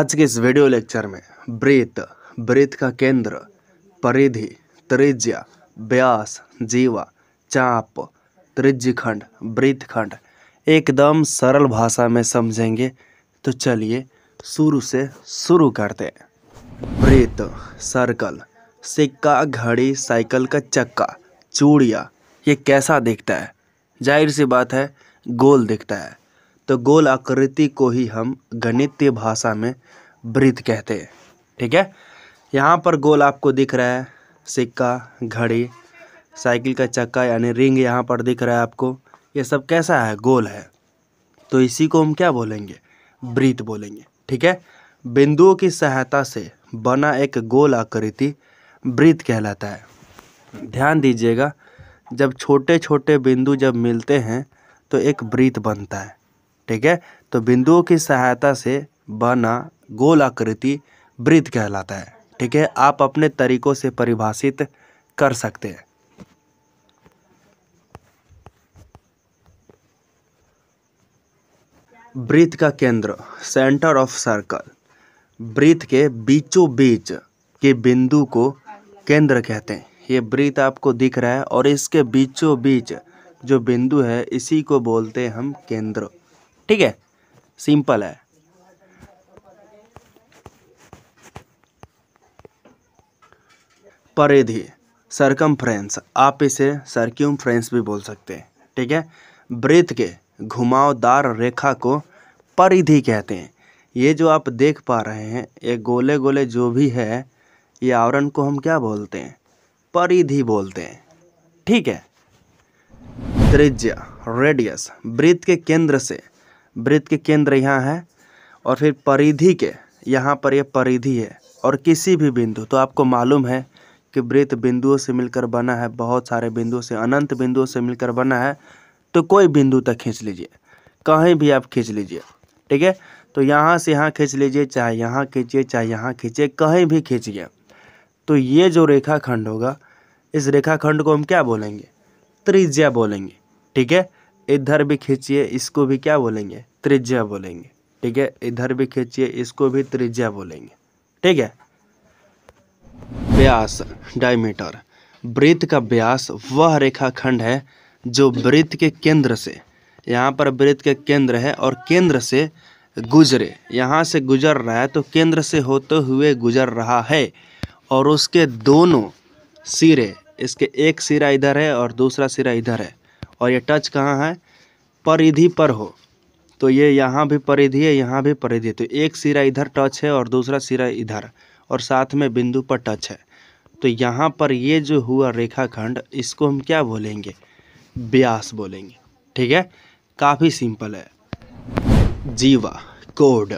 आज के इस वीडियो लेक्चर में ब्रेत ब्रेत का केंद्र परिधि त्रिज्या ब्यास जीवा चाप त्रिज्यखंड खंड ब्रेत खंड एकदम सरल भाषा में समझेंगे तो चलिए शुरू से शुरू करते हैं ब्रेत सर्कल सिक्का घड़ी साइकिल का चक्का चूड़िया ये कैसा दिखता है जाहिर सी बात है गोल दिखता है तो गोल आकृति को ही हम गणितीय भाषा में वृत्त कहते हैं ठीक है यहाँ पर गोल आपको दिख रहा है सिक्का घड़ी साइकिल का चक्का यानी रिंग यहाँ पर दिख रहा है आपको ये सब कैसा है गोल है तो इसी को हम क्या बोलेंगे वृत्त बोलेंगे ठीक है बिंदुओं की सहायता से बना एक गोल आकृति वृत्त कहलाता है ध्यान दीजिएगा जब छोटे छोटे बिंदु जब मिलते हैं तो एक वृत्त बनता है ठीक है तो बिंदुओं की सहायता से बना गोल आकृति वृत्त कहलाता है ठीक है आप अपने तरीकों से परिभाषित कर सकते हैं वृत्त का केंद्र सेंटर ऑफ सर्कल वृत्त के बीचों बीच के बिंदु को केंद्र कहते हैं ये वृत्त आपको दिख रहा है और इसके बीचों बीच जो बिंदु है इसी को बोलते हैं हम केंद्र ठीक है सिंपल है परिधि सरकम फ्रेंस आप इसे सरक्यूम फ्रेंस भी बोल सकते हैं ठीक है वृत्त के घुमावदार रेखा को परिधि कहते हैं ये जो आप देख पा रहे हैं ये गोले गोले जो भी है ये आवरण को हम क्या बोलते हैं परिधि बोलते हैं ठीक है त्रिज्या रेडियस वृत्त के केंद्र से वृत्त के केंद्र यहाँ है और फिर परिधि के यहाँ पर यह परिधि है और किसी भी बिंदु तो आपको मालूम है कि वृत्त बिंदुओं से मिलकर बना है बहुत सारे बिंदुओं से अनंत बिंदुओं से मिलकर बना है तो कोई बिंदु तक खींच लीजिए कहीं भी आप खींच लीजिए ठीक है तो यहाँ से यहाँ खींच लीजिए चाहे यहाँ खींचिए चाहे यहाँ खींचिए कहीं भी खींचिए तो ये जो रेखाखंड होगा इस रेखाखंड को हम क्या बोलेंगे त्रिज्या बोलेंगे ठीक है इधर भी खींचिए इसको भी क्या बोलेंगे त्रिज्या बोलेंगे ठीक है इधर भी खींचिए इसको भी त्रिज्या बोलेंगे ठीक है व्यास डायमीटर वृत्त का व्यास वह रेखाखंड है जो वृत्त के केंद्र से यहाँ पर वृत्त के केंद्र है और केंद्र से गुजरे यहाँ से गुजर रहा है तो केंद्र से होते हुए गुजर रहा है और उसके दोनों सिरे इसके एक सिरा इधर है और दूसरा सिरा इधर है और ये टच कहाँ है परिधि पर हो तो ये यहाँ भी परिधि है यहाँ भी परिधि तो एक सिरा इधर टच है और दूसरा सिरा इधर और साथ में बिंदु पर टच है तो यहाँ पर ये जो हुआ रेखाखंड इसको हम क्या बोलेंगे ब्यास बोलेंगे ठीक है काफ़ी सिंपल है जीवा कोड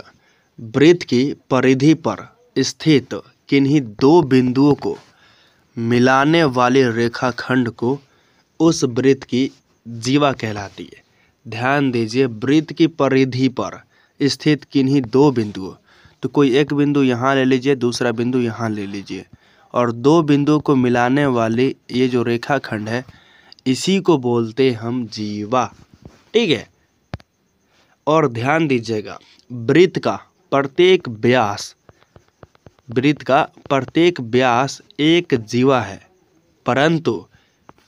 वृत्त की परिधि पर स्थित किन्हीं दो बिंदुओं को मिलाने वाले रेखाखंड को उस वृत्त की जीवा कहलाती है ध्यान दीजिए वृत्त की परिधि पर स्थित किन्हीं दो बिंदुओं तो कोई एक बिंदु यहाँ ले लीजिए दूसरा बिंदु यहाँ ले लीजिए और दो बिंदुओं को मिलाने वाली ये जो रेखाखंड है इसी को बोलते हम जीवा ठीक है और ध्यान दीजिएगा वृत्त का प्रत्येक व्यास वृत्त का प्रत्येक व्यास एक जीवा है परंतु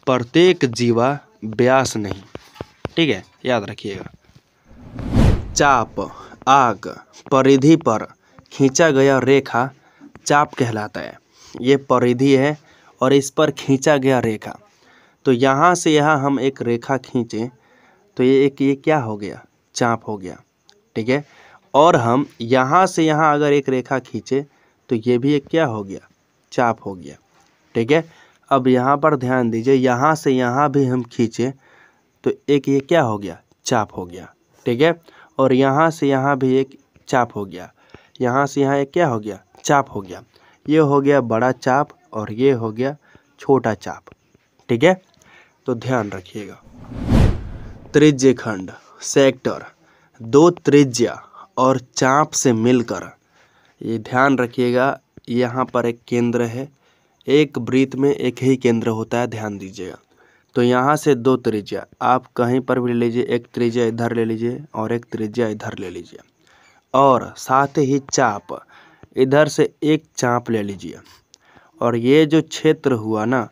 प्रत्येक जीवा व्यास नहीं ठीक है याद रखिएगा चाप आग परिधि पर खींचा गया रेखा चाप कहलाता है ये परिधि है और इस पर खींचा गया रेखा तो यहाँ से यहाँ हम एक रेखा खींचे तो ये एक ये क्या हो गया चाप हो गया ठीक है और हम यहाँ से यहाँ अगर एक रेखा खींचे तो ये भी एक क्या हो गया चाप हो गया ठीक है अब यहाँ पर ध्यान दीजिए यहाँ से यहाँ भी हम खींचे तो एक ये क्या हो गया चाप हो गया ठीक है और यहाँ से यहाँ भी एक चाप हो गया यहाँ से यहाँ एक क्या हो गया चाप हो गया ये हो गया बड़ा चाप और ये हो गया छोटा चाप ठीक है तो ध्यान रखिएगा त्रिज्य खंड सेक्टर दो त्रिज्या और चाप से मिलकर ये ध्यान रखिएगा यहाँ पर एक केंद्र है एक ब्रीत में एक ही केंद्र होता है ध्यान दीजिएगा तो यहाँ से दो त्रिज्या आप कहीं पर भी ले लीजिए एक त्रिज्या इधर ले लीजिए और एक त्रिज्या इधर ले लीजिए और साथ ही चाप इधर से एक चाप ले लीजिए और ये जो क्षेत्र हुआ ना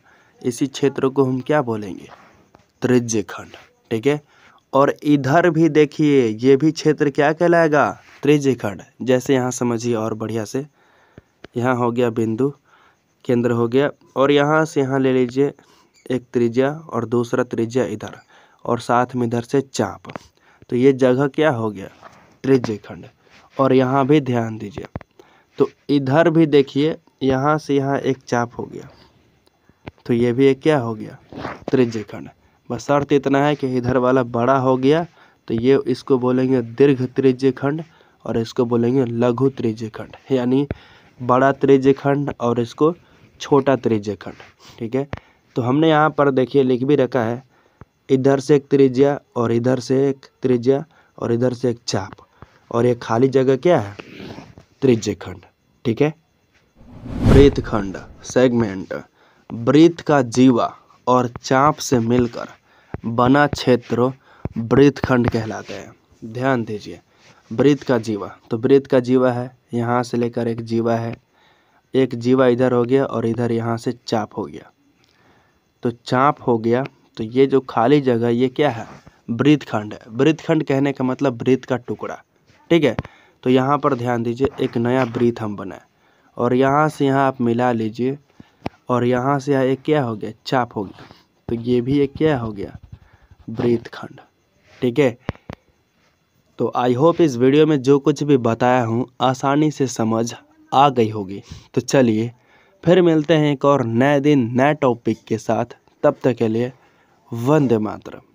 इसी क्षेत्र को हम क्या बोलेंगे त्रिज्य खंड ठीक है और इधर भी देखिए ये भी क्षेत्र क्या कहलाएगा त्रिज्य खंड जैसे यहाँ समझिए और बढ़िया से यहाँ हो गया बिंदु केंद्र हो गया और यहाँ से यहाँ ले लीजिए एक त्रिज्या और दूसरा त्रिज्या इधर और साथ में इधर से चाप तो ये जगह क्या हो गया त्रिज्य खंड और यहाँ भी ध्यान दीजिए तो इधर भी देखिए यहाँ से यहाँ एक चाप हो गया तो ये भी एक क्या हो गया त्रिज्य खंड बस शर्त इतना है कि इधर वाला बड़ा हो गया तो ये इसको बोलेंगे दीर्घ त्रिज्य खंड और इसको बोलेंगे लघु त्रिज्य खंड यानी बड़ा त्रिज्य खंड और इसको छोटा त्रिज्या खंड ठीक है तो हमने यहाँ पर देखिए लिख भी रखा है इधर से एक त्रिज्या और इधर से एक त्रिज्या और इधर से एक चाप और ये खाली जगह क्या है त्रिज्य खंड ठीक है वृत्त खंड सेगमेंट वृत्त का जीवा और चाप से मिलकर बना क्षेत्र वृत्त खंड कहलाते हैं ध्यान दीजिए वृत्त का जीवा तो वृत्त का जीवा है यहाँ से लेकर एक जीवा है एक जीवा इधर हो गया और इधर यहाँ से चाप हो गया तो चाप हो गया तो ये जो खाली जगह ये क्या है वृद्धखंड है खंड कहने का मतलब वृत का टुकड़ा ठीक है तो यहाँ पर ध्यान दीजिए एक नया वृत हम बनाए और यहाँ से यहाँ आप मिला लीजिए और यहाँ से यहाँ एक क्या हो गया चाप हो गया तो ये भी एक क्या हो गया खंड ठीक है तो आई होप इस वीडियो में जो कुछ भी बताया हूँ आसानी से समझ आ गई होगी तो चलिए फिर मिलते हैं एक और नए दिन नए टॉपिक के साथ तब तक के लिए वंदे मातरम